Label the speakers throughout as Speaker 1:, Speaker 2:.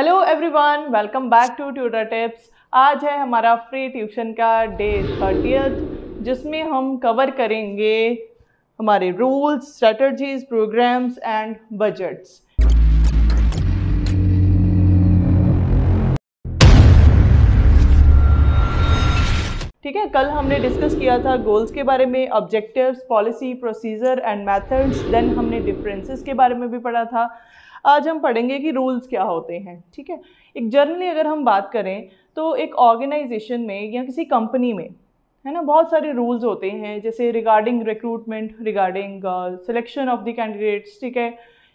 Speaker 1: Hello everyone welcome back to tutor tips आज है हमारा फ्री ट्यूशन का डे थर्टियथ जिसमें हम कवर करेंगे हमारे rules strategies programmes and budgets ठीक है कल हमने डिस्कस किया था गोल्स के बारे में objectives policy procedure and methods then हमने डिफरेंसेस के बारे में भी पढ़ा था आज हम पढ़ेंगे कि रूल्स क्या होते हैं ठीक है एक जर्नली अगर हम बात करें तो एक ऑर्गेनाइजेशन में या किसी कंपनी में है ना बहुत सारे रूल्स होते हैं जैसे regarding recruitment regarding selection of the candidates ठीक है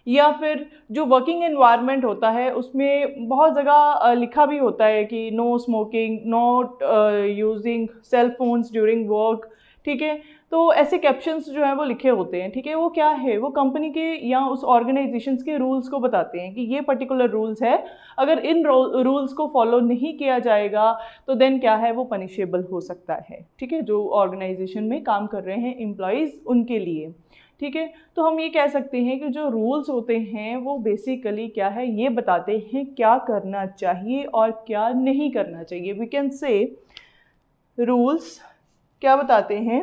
Speaker 1: या फिर जो वर्किंग एनवायरनमेंट होता है उसमें बहुत जगह लिखा भी होता है कि no smoking not using cell phones during work ठीक है तो ऐसे कैप्शंस जो हैं वो लिखे होते हैं ठीक है वो क्या है वो कंपनी के या उस ऑर्गेनाइजेशन के रूल्स को बताते हैं कि ये पर्टिकुलर रूल्स है अगर इन रूल्स को फॉलो नहीं किया जाएगा तो देन क्या है वो पनिशेबल हो सकता है ठीक है जो ऑर्गेनाइजेशन में काम कर रहे हैं एम्प्लॉयज़ उनके लिए ठीक है तो हम ये कह सकते हैं कि जो रूल्स होते हैं वो बेसिकली क्या है ये बताते हैं क्या करना चाहिए और क्या नहीं करना चाहिए वी कैन से रूल्स क्या बताते हैं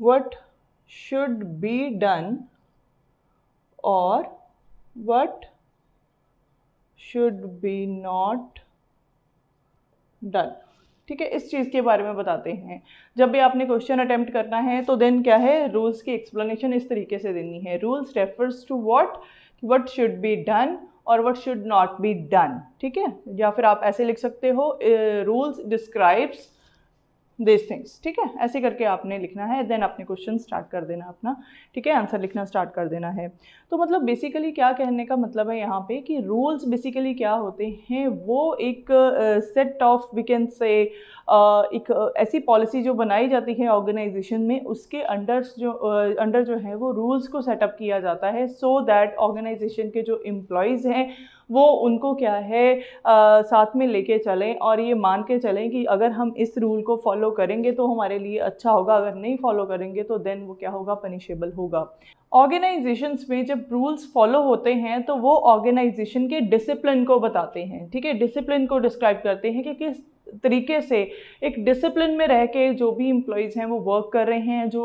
Speaker 1: वट शुड बी डन और what should be not done ठीक है इस चीज़ के बारे में बताते हैं जब भी आपने क्वेश्चन अटेम्प्ट करना है तो देन क्या है रूल्स की एक्सप्लेनेशन इस तरीके से देनी है rules refers to what what should be done और what should not be done ठीक है या फिर आप ऐसे लिख सकते हो रूल्स डिस्क्राइब्स दिस थिंग्स ठीक है ऐसे करके आपने लिखना है देन आपने क्वेश्चन स्टार्ट कर देना अपना ठीक है आंसर लिखना स्टार्ट कर देना है तो मतलब बेसिकली क्या कहने का मतलब है यहाँ पे कि रूल्स बेसिकली क्या होते हैं वो एक set of we can say एक ऐसी पॉलिसी जो बनाई जाती है ऑर्गेनाइजेशन में उसके अंडर जो अंडर जो है वो रूल्स को सेटअप किया जाता है सो दैट ऑर्गेनाइजेशन के जो एम्प्लॉयज़ हैं वो उनको क्या है आ, साथ में लेके चलें और ये मान के चलें कि अगर हम इस रूल को फॉलो करेंगे तो हमारे लिए अच्छा होगा अगर नहीं फॉलो करेंगे तो देन वो क्या होगा पनिशेबल होगा ऑर्गेनाइजेशंस में जब रूल्स फॉलो होते हैं तो वो ऑर्गेनाइजेशन के डिसिप्लिन को बताते हैं ठीक है डिसिप्लिन को डिस्क्राइब करते हैं कि किस तरीके से एक डिसिप्लिन में रह के जो भी एम्प्लॉयज़ हैं वो वर्क कर रहे हैं जो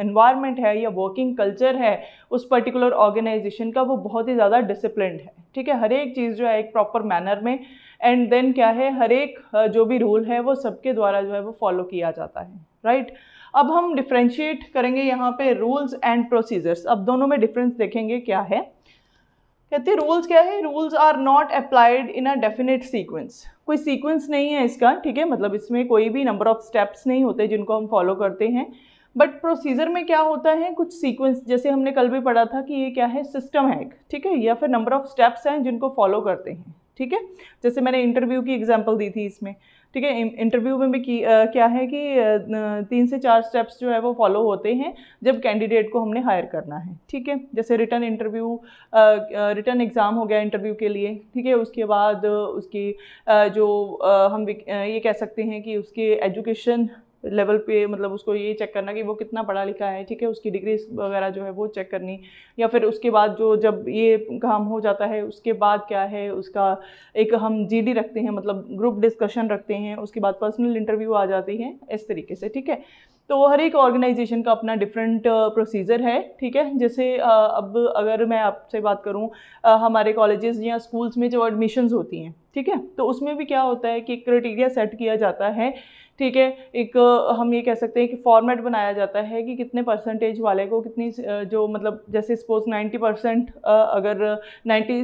Speaker 1: इन्वायरमेंट uh, है या वर्किंग कल्चर है उस पर्टिकुलर ऑर्गेनाइजेशन का वो बहुत ही ज़्यादा डिसिप्लिन है ठीक है हर एक चीज़ जो है एक प्रॉपर मैनर में एंड देन क्या है हर एक uh, जो भी रूल है वो सबके द्वारा जो है वो फॉलो किया जाता है राइट right? अब हम डिफ्रेंशिएट करेंगे यहाँ पे रूल्स एंड प्रोसीजर्स अब दोनों में डिफरेंस देखेंगे क्या है कहते रूल्स क्या है rules are not applied in a definite sequence कोई सीक्वेंस नहीं है इसका ठीक है मतलब इसमें कोई भी नंबर ऑफ स्टेप्स नहीं होते जिनको हम फॉलो करते हैं बट प्रोसीजर में क्या होता है कुछ सीक्वेंस जैसे हमने कल भी पढ़ा था कि ये क्या है सिस्टम है ठीक है या फिर नंबर ऑफ स्टेप्स हैं जिनको फॉलो करते हैं ठीक है जैसे मैंने इंटरव्यू की एग्जाम्पल दी थी इसमें ठीक है इंटरव्यू में भी की, आ, क्या है कि तीन से चार स्टेप्स जो है वो फॉलो होते हैं जब कैंडिडेट को हमने हायर करना है ठीक है जैसे रिटर्न इंटरव्यू रिटर्न एग्ज़ाम हो गया इंटरव्यू के लिए ठीक है उसके बाद उसकी जो हम ये कह सकते हैं कि उसके एजुकेशन लेवल पे मतलब उसको ये चेक करना कि वो कितना पढ़ा लिखा है ठीक है उसकी डिग्री वगैरह जो है वो चेक करनी या फिर उसके बाद जो जब ये काम हो जाता है उसके बाद क्या है उसका एक हम जीडी रखते हैं मतलब ग्रुप डिस्कशन रखते हैं उसके बाद पर्सनल इंटरव्यू आ जाती है इस तरीके से ठीक है तो हर एक ऑर्गेनाइजेशन का अपना डिफरेंट प्रोसीजर है ठीक है जैसे अब अगर मैं आपसे बात करूँ हमारे कॉलेजेस या स्कूल्स में जो एडमिशन्स होती हैं ठीक है तो उसमें भी क्या होता है कि क्राइटेरिया सेट किया जाता है ठीक है एक हम ये कह सकते हैं कि फॉर्मेट बनाया जाता है कि कितने परसेंटेज वाले को कितनी जो मतलब जैसे सपोज 90 परसेंट अगर 90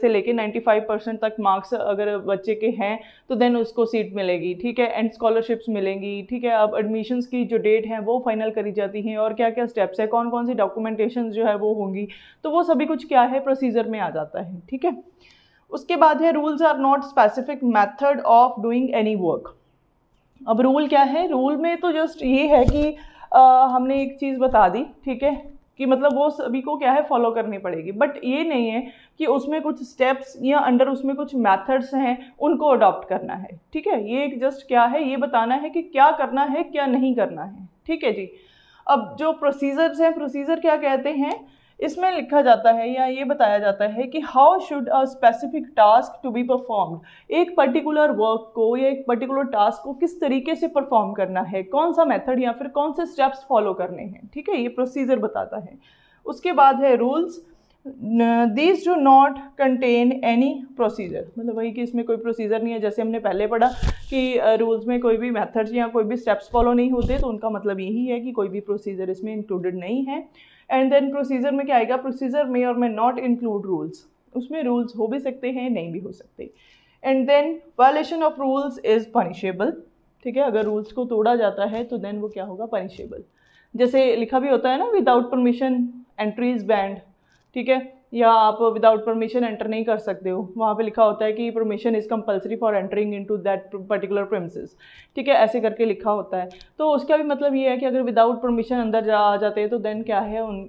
Speaker 1: से लेके 95 परसेंट तक मार्क्स अगर बच्चे के हैं तो देन उसको सीट मिलेगी ठीक है एंड स्कॉलरशिप्स मिलेंगी ठीक है अब एडमिशन्स की जो डेट है वो फाइनल करी जाती हैं और क्या क्या स्टेप्स है कौन कौन सी डॉक्यूमेंटेशन जो है वो होंगी तो वो सभी कुछ क्या है प्रोसीजर में आ जाता है ठीक है उसके बाद है rules are not specific method of doing any work अब रूल क्या है रूल में तो जस्ट ये है कि आ, हमने एक चीज़ बता दी ठीक है कि मतलब वो सभी को क्या है फॉलो करनी पड़ेगी बट ये नहीं है कि उसमें कुछ स्टेप्स या अंडर उसमें कुछ मेथड्स हैं उनको अडॉप्ट करना है ठीक है ये एक जस्ट क्या है ये बताना है कि क्या करना है क्या नहीं करना है ठीक है जी अब जो प्रोसीजर्स हैं प्रोसीजर क्या कहते हैं इसमें लिखा जाता है या ये बताया जाता है कि how should a specific task to be performed एक पर्टिकुलर वर्क को या एक पर्टिकुलर टास्क को किस तरीके से परफॉर्म करना है कौन सा मेथड या फिर कौन से स्टेप्स फॉलो करने हैं ठीक है ये प्रोसीजर बताता है उसके बाद है rules this do not contain any procedure मतलब वही कि इसमें कोई प्रोसीजर नहीं है जैसे हमने पहले पढ़ा कि रूल्स में कोई भी मैथड्स या कोई भी स्टेप्स फॉलो नहीं होते तो उनका मतलब यही है कि कोई भी प्रोसीजर इसमें इंक्लूडेड नहीं है एंड देन प्रोसीजर में क्या आएगा प्रोसीजर में और मे नॉट इंक्लूड रूल्स उसमें रूल्स हो भी सकते हैं नहीं भी हो सकते and then violation of rules is punishable ठीक है अगर रूल्स को तोड़ा जाता है तो देन वो क्या होगा पनिशेबल जैसे लिखा भी होता है ना विदाउट परमिशन एंट्रीज बैंड ठीक है या आप विदाउट परमिशन एंटर नहीं कर सकते हो वहाँ पे लिखा होता है कि permission is compulsory for entering into that particular premises ठीक है ऐसे करके लिखा होता है तो उसका भी मतलब ये है कि अगर विदाउट परमिशन अंदर जा आ जाते हैं तो देन क्या है उन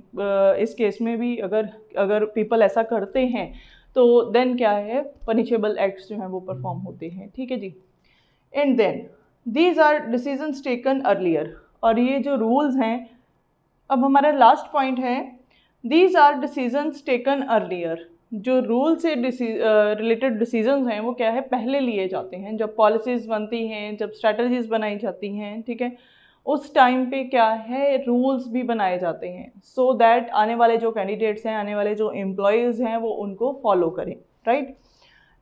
Speaker 1: इस केस में भी अगर अगर पीपल ऐसा करते हैं तो देन क्या है पनिशेबल एक्ट्स जो हैं वो परफॉर्म होते हैं ठीक है जी and then these are decision taken earlier और ये जो रूल्स हैं अब हमारा लास्ट पॉइंट है these are decisions taken earlier जो रूल से रिलेटेड डिसीजंस हैं वो क्या है पहले लिए जाते हैं जब पॉलिसीज़ बनती हैं जब स्ट्रैटीज़ बनाई जाती हैं ठीक है उस टाइम पे क्या है रूल्स भी बनाए जाते हैं सो so दैट आने वाले जो कैंडिडेट्स हैं आने वाले जो एम्प्लॉयज़ हैं वो उनको फॉलो करें राइट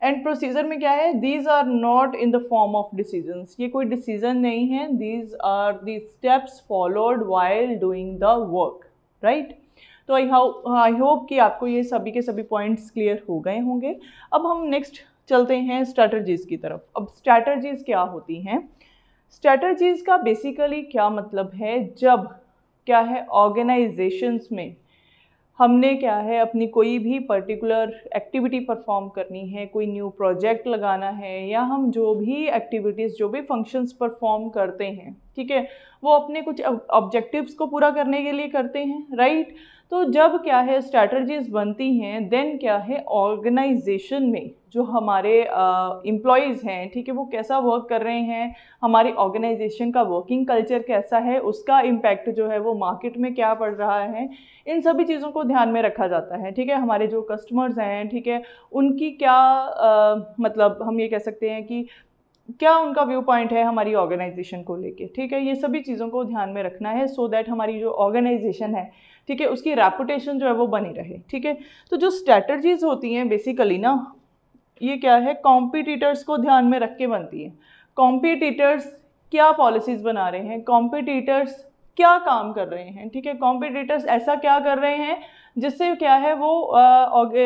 Speaker 1: एंड प्रोसीजर में क्या है these are not in the form of decisions ये कोई डिसीजन नहीं है these are the steps followed while doing the work right तो आई हाउ आई होप कि आपको ये सभी के सभी पॉइंट्स क्लियर हो गए होंगे अब हम नेक्स्ट चलते हैं स्ट्रैटर्जीज़ की तरफ अब स्ट्रैटर्जीज़ क्या होती हैं स्ट्रैटर्जीज़ का बेसिकली क्या मतलब है जब क्या है ऑर्गेनाइजेशंस में हमने क्या है अपनी कोई भी पर्टिकुलर एक्टिविटी परफॉर्म करनी है कोई न्यू प्रोजेक्ट लगाना है या हम जो भी एक्टिविटीज़ जो भी फंक्शंस परफॉर्म करते हैं ठीक है वो अपने कुछ ऑब्जेक्टिव्स को पूरा करने के लिए करते हैं राइट right? तो जब क्या है स्ट्रैटर्जीज बनती हैं देन क्या है ऑर्गेनाइजेशन में जो हमारे एम्प्लॉयज़ uh, हैं ठीक है वो कैसा वर्क कर रहे हैं हमारी ऑर्गेनाइजेशन का वर्किंग कल्चर कैसा है उसका इम्पैक्ट जो है वो मार्केट में क्या पड़ रहा है इन सभी चीज़ों को ध्यान में रखा जाता है ठीक है हमारे जो कस्टमर्स हैं ठीक है उनकी क्या uh, मतलब हम ये कह सकते हैं कि क्या उनका व्यू पॉइंट है हमारी ऑर्गेनाइजेशन को लेके ठीक है ये सभी चीज़ों को ध्यान में रखना है सो so दैट हमारी जो ऑर्गेनाइजेशन है ठीक है उसकी रेपुटेशन जो है वो बनी रहे ठीक है तो जो स्ट्रैटर्जीज होती हैं बेसिकली ना ये क्या है कॉम्पिटिटर्स को ध्यान में रख के बनती है कॉम्पिटिटर्स क्या पॉलिसीज़ बना रहे हैं कॉम्पिटिटर्स क्या काम कर रहे हैं ठीक है कॉम्पिटिटर्स ऐसा क्या कर रहे हैं जिससे क्या है वो आ,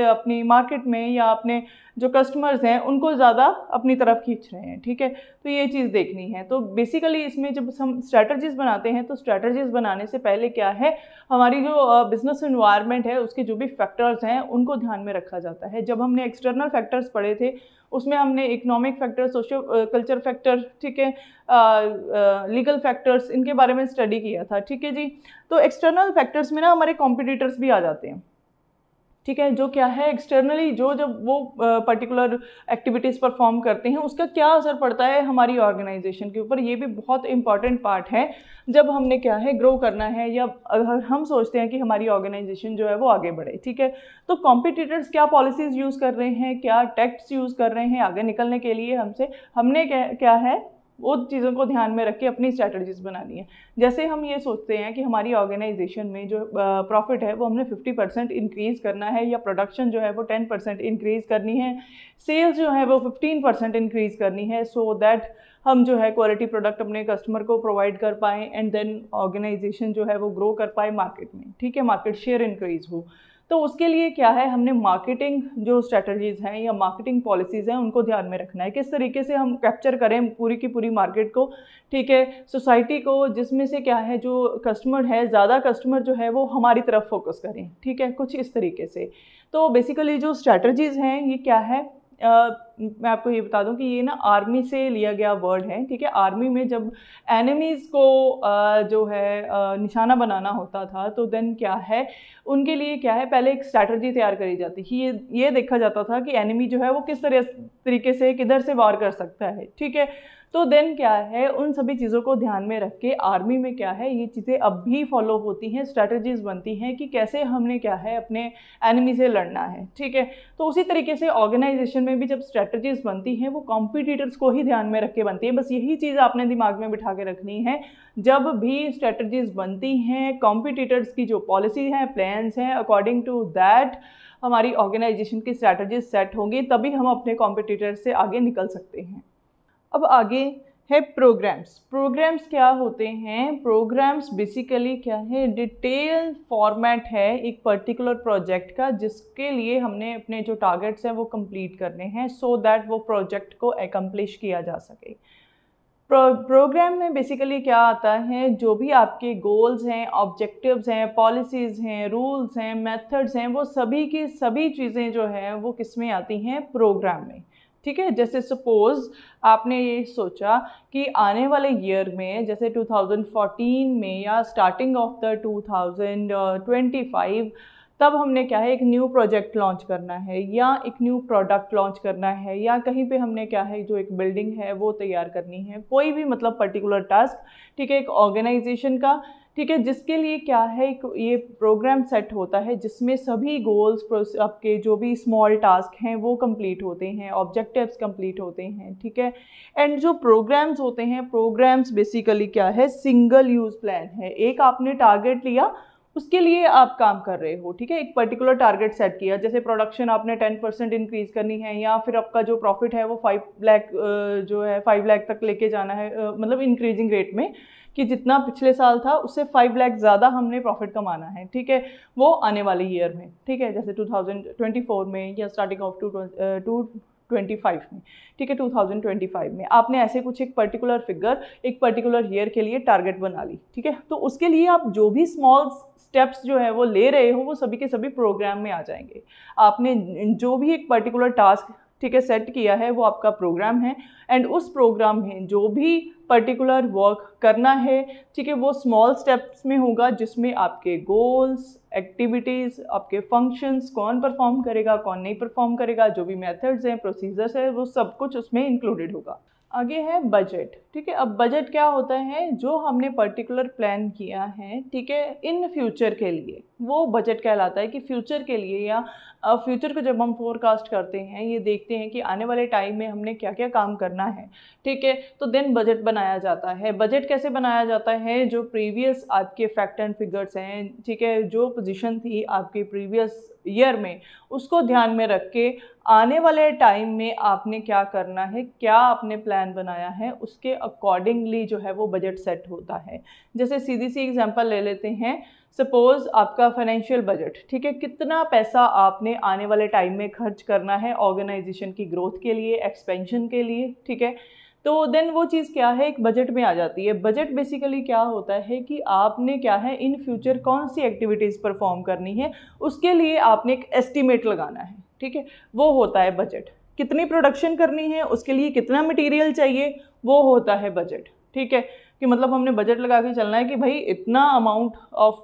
Speaker 1: अपनी मार्केट में या अपने जो कस्टमर्स हैं उनको ज़्यादा अपनी तरफ खींच रहे हैं ठीक है तो ये चीज़ देखनी है तो बेसिकली इसमें जब हम स्ट्रैटर्जीज बनाते हैं तो स्ट्रैटर्जीज बनाने से पहले क्या है हमारी जो बिज़नेस इन्वायरमेंट है उसके जो भी फैक्टर्स हैं उनको ध्यान में रखा जाता है जब हमने एक्सटर्नल फैक्टर्स पढ़े थे उसमें हमने economic factor socio culture factor ठीक है लीगल फैक्टर्स इनके बारे में स्टडी किया था ठीक है जी तो एक्सटर्नल फैक्टर्स में ना हमारे कॉम्पिटिटर्स भी आ जाते हैं ठीक है जो क्या है एक्सटर्नली जो जब वो पर्टिकुलर एक्टिविटीज़ परफॉर्म करते हैं उसका क्या असर पड़ता है हमारी ऑर्गेनाइजेशन के ऊपर ये भी बहुत इंपॉर्टेंट पार्ट है जब हमने क्या है ग्रो करना है या अगर हम सोचते हैं कि हमारी ऑर्गेनाइजेशन जो है वो आगे बढ़े ठीक है तो कॉम्पिटिटर्स क्या पॉलिसीज़ यूज़ कर रहे हैं क्या टैक्ट्स यूज़ कर रहे हैं आगे निकलने के लिए हमसे हमने क्या, क्या है वो चीज़ों को ध्यान में रख के अपनी स्ट्रैटेजीज बनानी है जैसे हम ये सोचते हैं कि हमारी ऑर्गेनाइजेशन में जो प्रॉफिट है वो हमने 50 परसेंट इंक्रीज़ करना है या प्रोडक्शन जो है वो 10 परसेंट इंक्रीज़ करनी है सेल्स जो है वो 15 परसेंट इंक्रीज़ करनी है सो so दैट हम जो है क्वालिटी प्रोडक्ट अपने कस्टमर को प्रोवाइड कर पाएँ एंड देन ऑर्गेनाइजेशन जो है वो ग्रो कर पाए मार्केट में ठीक है मार्केट शेयर इंक्रीज़ हो तो उसके लिए क्या है हमने मार्केटिंग जो स्ट्रेटजीज़ हैं या मार्केटिंग पॉलिसीज़ हैं उनको ध्यान में रखना है किस तरीके से हम कैप्चर करें पूरी की पूरी मार्केट को ठीक है सोसाइटी को जिसमें से क्या है जो कस्टमर है ज़्यादा कस्टमर जो है वो हमारी तरफ फोकस करें ठीक है कुछ इस तरीके से तो बेसिकली जो स्ट्रैटर्जीज़ हैं ये क्या है आ, मैं आपको ये बता दूं कि ये ना आर्मी से लिया गया वर्ड है ठीक है आर्मी में जब एनिमीज़ को आ, जो है आ, निशाना बनाना होता था तो देन क्या है उनके लिए क्या है पहले एक स्ट्रैटर्जी तैयार करी जाती थी ये ये देखा जाता था कि एनिमी जो है वो किस तरह तरीके से किधर से वार कर सकता है ठीक है तो देन क्या है उन सभी चीज़ों को ध्यान में रख के आर्मी में क्या है ये चीज़ें अब भी फॉलो होती हैं स्ट्रैटेजीज बनती हैं कि कैसे हमने क्या है अपने एनिमी से लड़ना है ठीक है तो उसी तरीके से ऑर्गेनाइजेशन में भी जब स्ट्रैटेजीज बनती हैं वो कॉम्पिटिटर्स को ही ध्यान में रख के बनती है बस यही चीज़ आपने दिमाग में बिठा के रखनी है जब भी स्ट्रैटेजीज बनती हैं कॉम्पिटिटर्स की जो पॉलिसी हैं प्लान्स हैं अकॉर्डिंग टू दैट हमारी ऑर्गेनाइजेशन की स्ट्रैटेजीज सेट होंगी तभी हम अपने कॉम्पिटिटर्स से आगे निकल सकते हैं अब आगे है प्रोग्राम्स प्रोग्राम्स क्या होते हैं प्रोग्राम्स बेसिकली क्या है डिटेल फॉर्मेट है एक पर्टिकुलर प्रोजेक्ट का जिसके लिए हमने अपने जो टारगेट्स हैं वो कंप्लीट करने हैं सो so दैट वो प्रोजेक्ट को एकम्प्लिश किया जा सके प्रो, प्रोग्राम में बेसिकली क्या आता है जो भी आपके गोल्स हैं ऑब्जेक्टिव्स हैं पॉलिसीज़ हैं रूल्स हैं मेथड्स हैं वो सभी की सभी चीज़ें जो हैं वो किस में आती हैं प्रोग्राम में ठीक है जैसे सपोज़ आपने ये सोचा कि आने वाले ईयर में जैसे 2014 में या स्टार्टिंग ऑफ द 2025 तब हमने क्या है एक न्यू प्रोजेक्ट लॉन्च करना है या एक न्यू प्रोडक्ट लॉन्च करना है या कहीं पे हमने क्या है जो एक बिल्डिंग है वो तैयार करनी है कोई भी मतलब पर्टिकुलर टास्क ठीक है एक ऑर्गेनाइजेशन का ठीक है जिसके लिए क्या है एक ये प्रोग्राम सेट होता है जिसमें सभी गोल्स आपके जो भी स्मॉल टास्क हैं वो कंप्लीट होते हैं ऑब्जेक्टिव्स कंप्लीट होते हैं ठीक है एंड जो प्रोग्राम्स होते हैं प्रोग्राम्स बेसिकली क्या है सिंगल यूज़ प्लान है एक आपने टारगेट लिया उसके लिए आप काम कर रहे हो ठीक है एक पर्टिकुलर टारगेट सेट किया जैसे प्रोडक्शन आपने टेन परसेंट इंक्रीज़ करनी है या फिर आपका जो प्रॉफिट है वो फाइव लाख जो है फाइव लाख तक लेके जाना है मतलब इंक्रीजिंग रेट में कि जितना पिछले साल था उससे फाइव लैख ज़्यादा हमने प्रॉफिट कमाना है ठीक है वो आने वाले ईयर में ठीक है जैसे 2024 में या starting of to two twenty five में ठीक है टू थाउजेंड ट्वेंटी फाइव में आपने ऐसे कुछ एक पर्टिकुलर फिगर एक पर्टिकुलर ईयर के लिए टारगेट बना ली ठीक है तो उसके लिए आप जो भी स्मॉल स्टेप्स जो है वो ले रहे हो वो सभी के सभी प्रोग्राम में आ जाएंगे आपने जो भी एक पर्टिकुलर टास्क ठीक है सेट किया है वो आपका प्रोग्राम है एंड उस प्रोग्राम में जो भी पर्टिकुलर वर्क करना है ठीक है वो स्मॉल स्टेप्स में होगा जिसमें आपके गोल्स एक्टिविटीज़ आपके फंक्शंस कौन परफॉर्म करेगा कौन नहीं परफॉर्म करेगा जो भी मेथड्स हैं प्रोसीजर्स हैं वो सब कुछ उसमें इंक्लूडेड होगा आगे है बजट ठीक है अब बजट क्या होता है जो हमने पर्टिकुलर प्लान किया है ठीक है इन फ्यूचर के लिए वो बजट कहलाता है कि फ्यूचर के लिए या फ्यूचर को जब हम फोरकास्ट करते हैं ये देखते हैं कि आने वाले टाइम में हमने क्या क्या काम करना है ठीक है तो देन बजट बनाया जाता है बजट कैसे बनाया जाता है जो प्रीवियस आपके फैक्ट एंड फिगर्स हैं ठीक है जो पोजिशन थी आपके प्रीवियस ईयर में उसको ध्यान में रख के आने वाले टाइम में आपने क्या करना है क्या आपने प्लान बनाया है उसके अकॉर्डिंगली जो है वो बजट सेट होता है जैसे सीधी सी एग्जांपल ले लेते हैं सपोज़ आपका फाइनेंशियल बजट ठीक है कितना पैसा आपने आने वाले टाइम में खर्च करना है ऑर्गेनाइजेशन की ग्रोथ के लिए एक्सपेंशन के लिए ठीक है तो देन वो चीज़ क्या है एक बजट में आ जाती है बजट बेसिकली क्या होता है कि आपने क्या है इन फ्यूचर कौन सी एक्टिविटीज़ परफॉर्म करनी है उसके लिए आपने एक एस्टिमेट लगाना है ठीक है वो होता है बजट कितनी प्रोडक्शन करनी है उसके लिए कितना मटेरियल चाहिए वो होता है बजट ठीक है कि मतलब हमने बजट लगा के चलना है कि भाई इतना अमाउंट ऑफ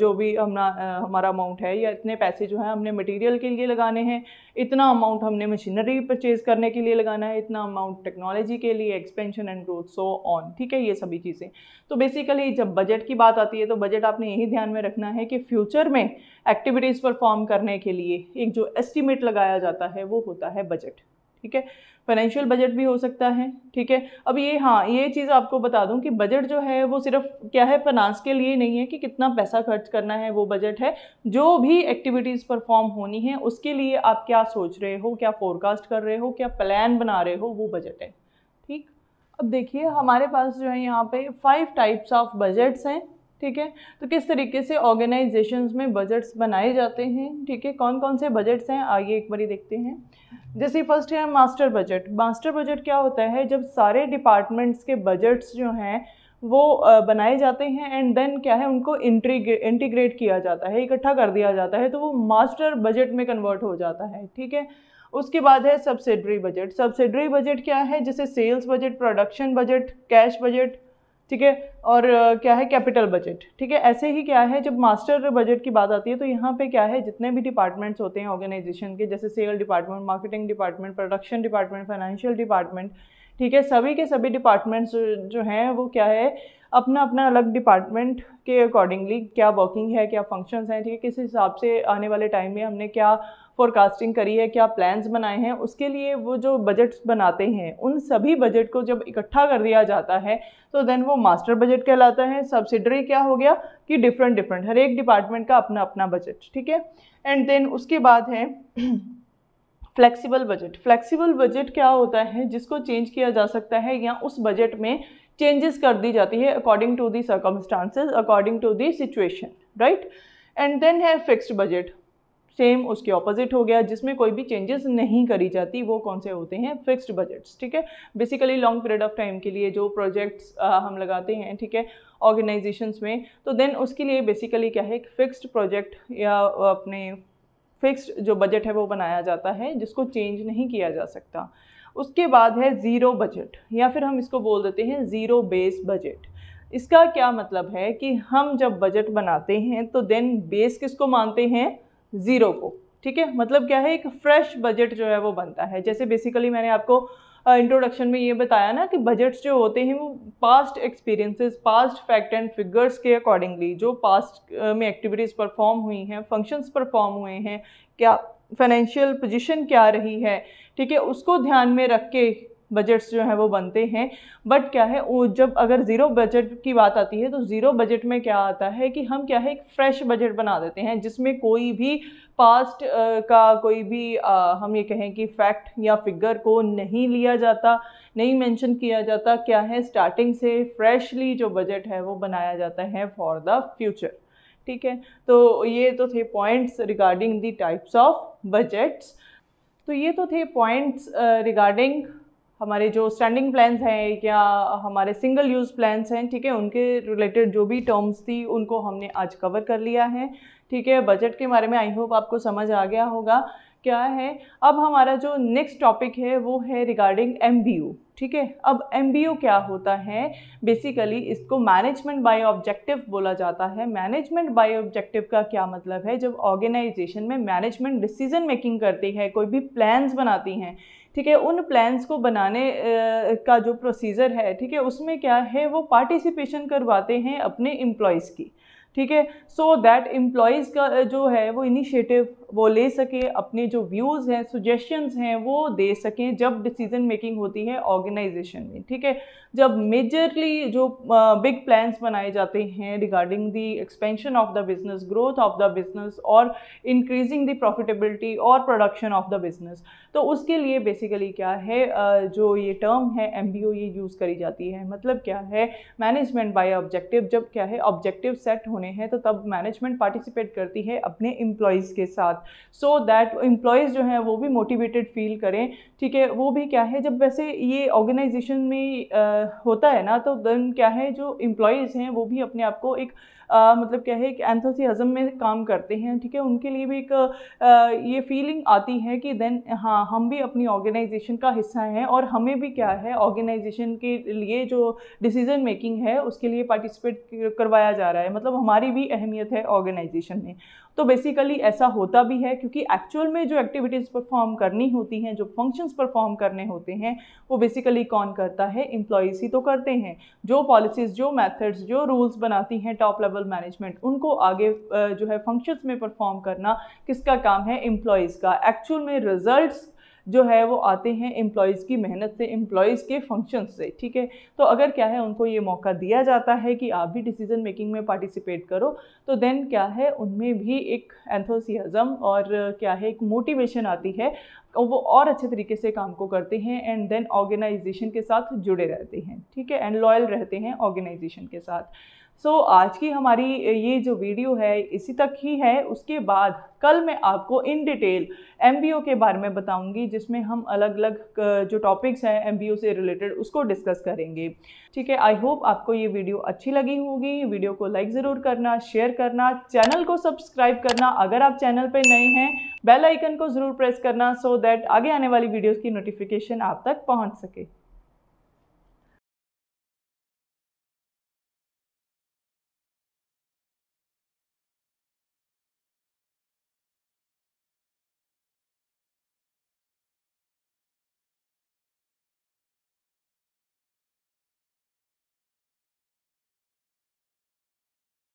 Speaker 1: जो भी हमना हमारा अमाउंट है या इतने पैसे जो है हमने मटेरियल के लिए लगाने हैं इतना अमाउंट हमने मशीनरी परचेज़ करने के लिए लगाना है इतना अमाउंट टेक्नोलॉजी के लिए expansion and growth so on ठीक है ये सभी चीज़ें तो बेसिकली जब बजट की बात आती है तो बजट आपने यही ध्यान में रखना है कि फ्यूचर में एक्टिविटीज़ परफॉर्म करने के लिए एक जो एस्टिमेट लगाया जाता है वो होता है बजट ठीक है फाइनेंशियल बजट भी हो सकता है ठीक है अब ये हाँ ये चीज़ आपको बता दूं कि बजट जो है वो सिर्फ क्या है फाइनेंस के लिए नहीं है कि कितना पैसा खर्च करना है वो बजट है जो भी एक्टिविटीज़ परफॉर्म होनी है उसके लिए आप क्या सोच रहे हो क्या फोरकास्ट कर रहे हो क्या प्लान बना रहे हो वो बजट है ठीक अब देखिए हमारे पास जो है यहाँ पे फाइव टाइप्स ऑफ बजट्स हैं ठीक है तो किस तरीके से ऑर्गेनाइजेशन में बजट्स बनाए जाते हैं ठीक है कौन कौन से बजट्स हैं आइए एक बारी देखते हैं जैसे फर्स्ट है मास्टर बजट मास्टर बजट क्या होता है जब सारे डिपार्टमेंट्स के बजट्स जो हैं वो बनाए जाते हैं एंड देन क्या है उनको इंट्री इंटीग्रेट किया जाता है इकट्ठा कर दिया जाता है तो वो मास्टर बजट में कन्वर्ट हो जाता है ठीक है उसके बाद है सब्सिडरी बजट सब्सिडरी बजट क्या है जैसे sales budget production budget cash budget ठीक है और क्या है कैपिटल बजट ठीक है ऐसे ही क्या है जब मास्टर बजट की बात आती है तो यहाँ पे क्या है जितने भी डिपार्टमेंट्स होते हैं ऑर्गेनाइजेशन के जैसे sale department marketing department production department financial department ठीक है सभी के सभी डिपार्टमेंट्स जो हैं वो क्या है अपना अपना अलग डिपार्टमेंट के अकॉर्डिंगली क्या वर्किंग है क्या फंक्शंस हैं ठीक है किस हिसाब से आने वाले टाइम में हमने क्या फोरकास्टिंग करी है क्या प्लान्स बनाए हैं उसके लिए वो जो बजट्स बनाते हैं उन सभी बजट को जब इकट्ठा कर दिया जाता है तो देन वो मास्टर बजट कहलाता है सब्सिडरी क्या हो गया कि डिफरेंट डिफरेंट हर एक डिपार्टमेंट का अपना अपना बजट ठीक है एंड देन उसके बाद है फ्लेक्सिबल बजट फ्लेक्सिबल बजट क्या होता है जिसको चेंज किया जा सकता है या उस बजट में चेंजेस कर दी जाती है according to the circumstances according to the situation right and then है फिक्स्ड बजट सेम उसके ऑपोजिट हो गया जिसमें कोई भी चेंजेस नहीं करी जाती वो कौन से होते हैं फिक्स्ड बजट्स ठीक है basically long period of time के लिए जो प्रोजेक्ट्स हम लगाते हैं ठीक है ऑर्गेनाइजेशंस में तो देन उसके लिए बेसिकली क्या है एक फिक्स्ड प्रोजेक्ट या अपने फिक्स्ड जो बजट है वो बनाया जाता है जिसको चेंज नहीं किया जा सकता उसके बाद है ज़ीरो बजट या फिर हम इसको बोल देते हैं ज़ीरो बेस बजट इसका क्या मतलब है कि हम जब बजट बनाते हैं तो देन बेस किसको मानते हैं ज़ीरो को ठीक है मतलब क्या है एक फ्रेश बजट जो है वो बनता है जैसे बेसिकली मैंने आपको इंट्रोडक्शन में ये बताया ना कि बजट्स जो होते हैं वो past experiences past fact and figures के अकॉर्डिंगली जो पास्ट में एक्टिविटीज़ परफॉर्म हुई हैं फंक्शंस परफॉर्म हुए हैं क्या फाइनेंशियल पोजीशन क्या रही है ठीक है उसको ध्यान में रख के बजट्स जो हैं वो बनते हैं बट क्या है वो जब अगर ज़ीरो बजट की बात आती है तो ज़ीरो बजट में क्या आता है कि हम क्या है एक फ्रेश बजट बना देते हैं जिसमें कोई भी पास्ट का कोई भी आ, हम ये कहें कि फैक्ट या फिगर को नहीं लिया जाता नहीं मेंशन किया जाता क्या है स्टार्टिंग से फ्रेशली जो बजट है वो बनाया जाता है फॉर द फ्यूचर ठीक है तो ये तो थे points regarding the types of budgets तो ये तो थे पॉइंट्स रिगार्डिंग uh, हमारे जो स्टैंडिंग प्लान्स हैं या हमारे सिंगल यूज़ प्लान्स हैं ठीक है उनके रिलेटेड जो भी टर्म्स थी उनको हमने आज कवर कर लिया है ठीक है बजट के बारे में आई होप आपको समझ आ गया होगा क्या है अब हमारा जो नेक्स्ट टॉपिक है वो है रिगार्डिंग एम ठीक है अब एम क्या होता है बेसिकली इसको मैनेजमेंट बाय ऑब्जेक्टिव बोला जाता है मैनेजमेंट बाय ऑब्जेक्टिव का क्या मतलब है जब ऑर्गेनाइजेशन में मैनेजमेंट डिसीजन मेकिंग करती है कोई भी प्लान्स बनाती हैं ठीक है उन प्लान्स को बनाने का जो प्रोसीजर है ठीक है उसमें क्या है वो पार्टिसिपेशन करवाते हैं अपने एम्प्लॉयज़ की ठीक है सो दैट एम्प्लॉयज़ का जो है वो इनिशिएटिव वो ले सके अपने जो व्यूज़ हैं सुजेशंस हैं वो दे सकें जब डिसीजन मेकिंग होती है ऑर्गेनाइजेशन में ठीक है जब मेजरली जो बिग प्लान्स बनाए जाते हैं regarding the expansion of the business growth of the business और इंक्रीजिंग द प्रॉफिटेबिलिटी और प्रोडक्शन ऑफ द बिजनेस तो उसके लिए बेसिकली क्या है uh, जो ये टर्म है एम ये यूज़ करी जाती है मतलब क्या है मैनेजमेंट बाय ऑब्जेक्टिव जब क्या है ऑब्जेक्टिव सेट होने होने हैं तो तब मैनेजमेंट पार्टिसिपेट करती है अपने एम्प्लॉयज़ के साथ सो दैट एम्प्लॉयज़ जो हैं वो भी मोटिवेटेड फील करें ठीक है वो भी क्या है जब वैसे ये ऑर्गेनाइजेशन में आ, होता है ना तो देन क्या है जो एम्प्लॉयज़ हैं वो भी अपने आप को एक आ, मतलब क्या है कि हजम में काम करते हैं ठीक है उनके लिए भी एक आ, ये फीलिंग आती है कि देन हाँ हम भी अपनी ऑर्गेनाइजेशन का हिस्सा हैं और हमें भी क्या है ऑर्गेनाइजेशन के लिए जो डिसीजन मेकिंग है उसके लिए पार्टिसिपेट करवाया जा रहा है मतलब हमारी भी अहमियत है ऑर्गेनाइजेशन में तो बेसिकली ऐसा होता भी है क्योंकि एक्चुअल में जो एक्टिविटीज़ परफॉर्म करनी होती हैं जो फंक्शंस परफॉर्म करने होते हैं वो बेसिकली कौन करता है इम्प्लॉयज़ ही तो करते हैं जो पॉलिसीज़ जो मैथड्स जो रूल्स बनाती हैं टॉप लेवल मैनेजमेंट उनको आगे जो है फंक्शंस में परफॉर्म करना किसका काम है एम्प्लॉयज़ का एक्चुअल में रिजल्ट्स जो है वो आते हैं एम्प्लॉयज़ की मेहनत से एम्प्लॉयज़ के फंक्शन से ठीक है तो अगर क्या है उनको ये मौका दिया जाता है कि आप भी डिसीजन मेकिंग में पार्टिसिपेट करो तो देन क्या है उनमें भी एक एंथोसियाज़म और क्या है एक मोटिवेशन आती है वो और अच्छे तरीके से काम को करते हैं एंड देन ऑर्गेनाइजेशन के साथ जुड़े रहते हैं ठीक है एंड लॉयल रहते हैं ऑर्गेनाइजेशन के साथ सो so, आज की हमारी ये जो वीडियो है इसी तक ही है उसके बाद कल मैं आपको इन डिटेल एम के बारे में बताऊंगी जिसमें हम अलग अलग जो टॉपिक्स हैं एम से रिलेटेड उसको डिस्कस करेंगे ठीक है आई होप आपको ये वीडियो अच्छी लगी होगी वीडियो को लाइक ज़रूर करना शेयर करना चैनल को सब्सक्राइब करना अगर आप चैनल पर नए हैं बेल आइकन को ज़रूर प्रेस करना सो so दैट आगे आने वाली वीडियोज़ की नोटिफिकेशन आप तक पहुँच सके